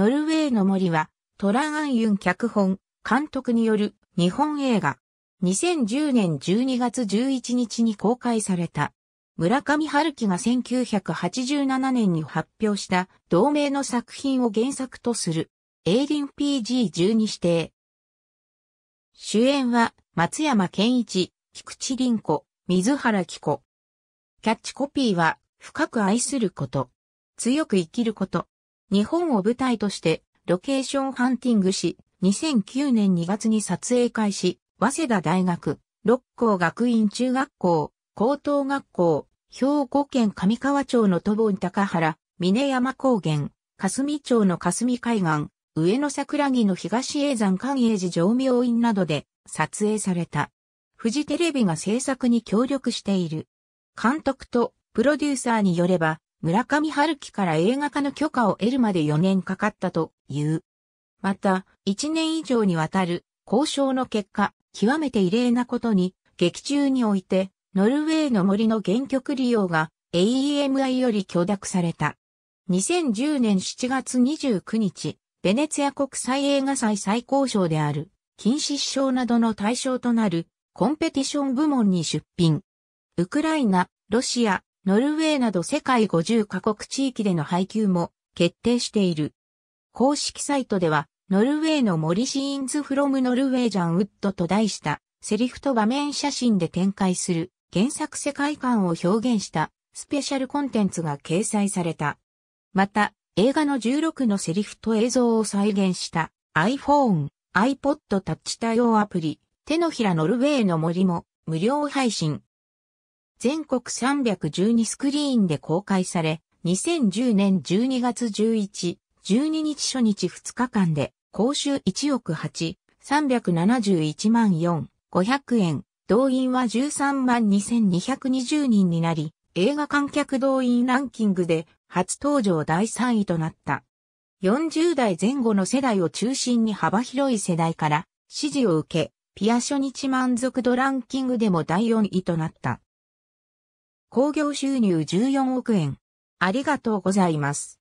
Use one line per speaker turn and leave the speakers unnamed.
ノルウェーの森は、トラン・アンユン脚本、監督による日本映画。2010年12月11日に公開された。村上春樹が1987年に発表した同名の作品を原作とするエイリン PG12 指定。主演は松山健一、菊池凛子、水原希子。キャッチコピーは深く愛すること。強く生きること。日本を舞台としてロケーションハンティングし、2009年2月に撮影開始、早稲田大学、六甲学院中学校、高等学校、兵庫県上川町の都盆高原、峰山高原、霞町の霞海岸、上野桜木の東永山寛永寺常明院などで撮影された。フジテレビが制作に協力している。監督とプロデューサーによれば、村上春樹から映画化の許可を得るまで4年かかったという。また、1年以上にわたる交渉の結果、極めて異例なことに、劇中において、ノルウェーの森の原曲利用が AEMI より許諾された。2010年7月29日、ベネツィア国際映画祭最高賞である、禁止賞などの対象となるコンペティション部門に出品。ウクライナ、ロシア、ノルウェーなど世界50カ国地域での配給も決定している。公式サイトでは、ノルウェーの森シーンズフロムノルウェージャンウッドと題したセリフと場面写真で展開する原作世界観を表現したスペシャルコンテンツが掲載された。また、映画の16のセリフと映像を再現した iPhone、iPod タッチ対応アプリ、手のひらノルウェーの森も無料配信。全国312スクリーンで公開され、2010年12月11、12日初日2日間で、公衆1億8、371万4、500円、動員は13万2220人になり、映画観客動員ランキングで初登場第3位となった。40代前後の世代を中心に幅広い世代から支持を受け、ピア初日満足度ランキングでも第4位となった。興行収入14億円。ありがとうございます。